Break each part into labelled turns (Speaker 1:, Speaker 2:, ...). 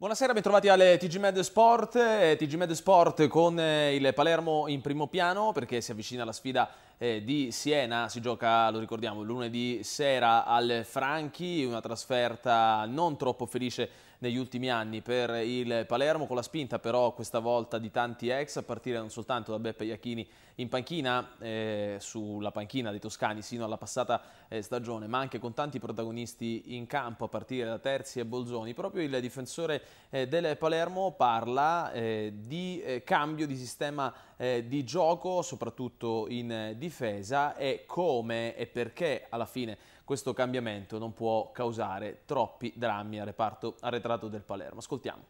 Speaker 1: Buonasera, bentrovati alle TG Med Sport, eh, TG Med Sport con eh, il Palermo in primo piano perché si avvicina la sfida eh, di Siena, si gioca, lo ricordiamo, lunedì sera al Franchi, una trasferta non troppo felice negli ultimi anni per il Palermo, con la spinta però questa volta di tanti ex, a partire non soltanto da Beppe Iachini in panchina, eh, sulla panchina dei toscani sino alla passata eh, stagione, ma anche con tanti protagonisti in campo, a partire da Terzi e Bolzoni. Proprio il difensore eh, del Palermo parla eh, di eh, cambio di sistema eh, di gioco, soprattutto in difesa, e come e perché alla fine questo cambiamento non può causare troppi drammi al reparto arretrato del Palermo. Ascoltiamo.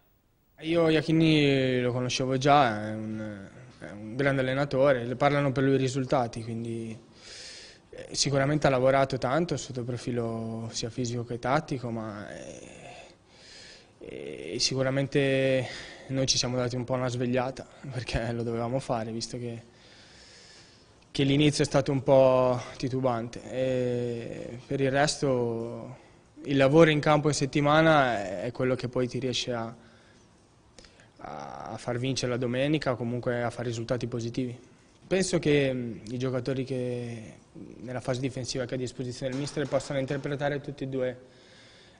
Speaker 2: Io Iachini lo conoscevo già, è un, è un grande allenatore, le parlano per lui i risultati, quindi eh, sicuramente ha lavorato tanto sotto profilo sia fisico che tattico, ma è, eh, è eh, sicuramente noi ci siamo dati un po' una svegliata perché lo dovevamo fare, visto che che l'inizio è stato un po' titubante. E per il resto il lavoro in campo in settimana è quello che poi ti riesce a, a far vincere la domenica, o comunque a fare risultati positivi. Penso che mm, i giocatori che mm, nella fase difensiva che ha a disposizione il mister possano interpretare tutte e due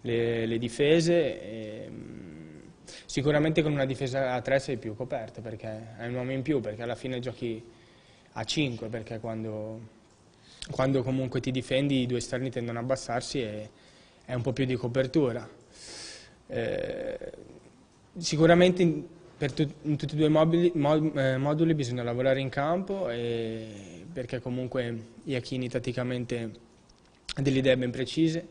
Speaker 2: le, le difese. E, mm, sicuramente con una difesa a tre sei più coperto perché hai un uomo in più, perché alla fine giochi a 5 perché quando, quando comunque ti difendi i due esterni tendono a abbassarsi e è un po' più di copertura. Eh, sicuramente in, tu, in, tutti e due i mod, eh, moduli bisogna lavorare in campo e, perché comunque Iachini tatticamente ha delle idee ben precise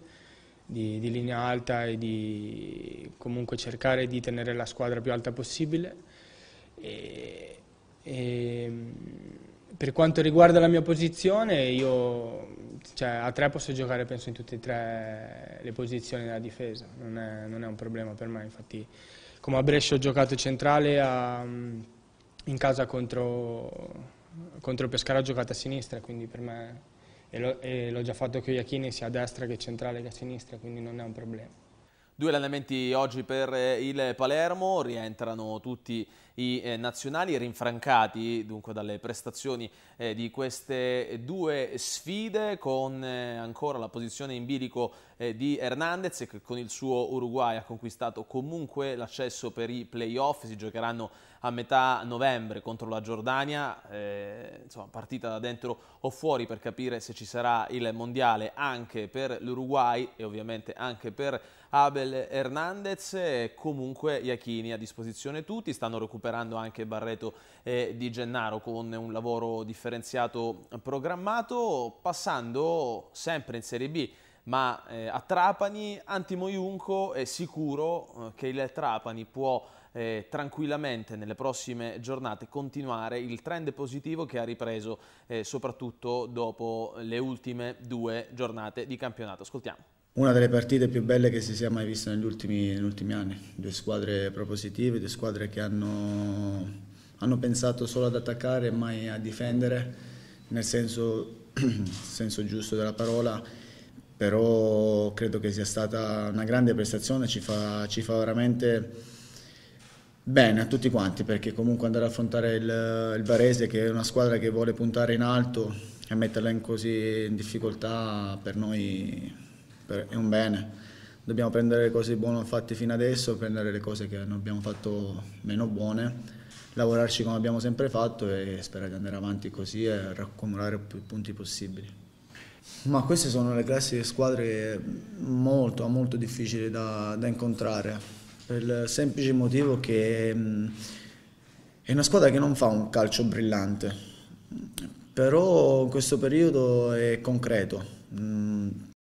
Speaker 2: di, di, linea alta e di comunque cercare di tenere la squadra più alta possibile.
Speaker 1: E,
Speaker 2: e, per quanto riguarda la mia posizione, io cioè, a tre posso giocare penso in tutte e tre le posizioni della difesa, non è, non è un problema per me, infatti come a Brescia ho giocato centrale a, in casa contro, contro Pescara ho giocato a sinistra, quindi per me, e l'ho già fatto con Iachini sia a destra che centrale che a sinistra, quindi non è un problema.
Speaker 1: Due allenamenti oggi per eh, il Palermo, rientrano tutti i eh, nazionali rinfrancati dunque dalle prestazioni eh, di queste due sfide con eh, ancora la posizione in bilico eh, di Hernandez che con il suo Uruguay ha conquistato comunque l'accesso per i playoff, si giocheranno a metà novembre contro la Giordania, eh, insomma partita da dentro o fuori per capire se ci sarà il mondiale anche per l'Uruguay e ovviamente anche per Abel Hernandez e comunque Iachini a disposizione tutti, stanno recuperando anche Barreto e Di Gennaro con un lavoro differenziato programmato, passando sempre in Serie B ma eh, a Trapani Antimo Iunco è sicuro eh, che il Trapani può eh, tranquillamente nelle prossime giornate continuare il trend positivo che ha ripreso eh, soprattutto dopo le ultime due giornate di campionato. Ascoltiamo
Speaker 3: una delle partite più belle che si sia mai vista negli ultimi, negli ultimi anni. Due squadre propositive, due squadre che hanno, hanno, pensato solo ad attaccare e mai a difendere, nel senso, senso, giusto della parola, però credo che sia stata una grande prestazione, ci fa, ci fa veramente bene a tutti quanti perché comunque andare ad affrontare il, il Varese che è una squadra che vuole puntare in alto e metterla in così in difficoltà per noi è un bene. Dobbiamo prendere le cose buone fatte fino adesso, prendere le cose che non abbiamo fatto meno buone, lavorarci come abbiamo sempre fatto e sperare di andare avanti così e raccumulare più punti possibili. Ma queste sono le classiche squadre molto, molto difficili da, da incontrare, per il semplice motivo che mm, è una squadra che non fa un calcio brillante, però in questo periodo è concreto. Mm,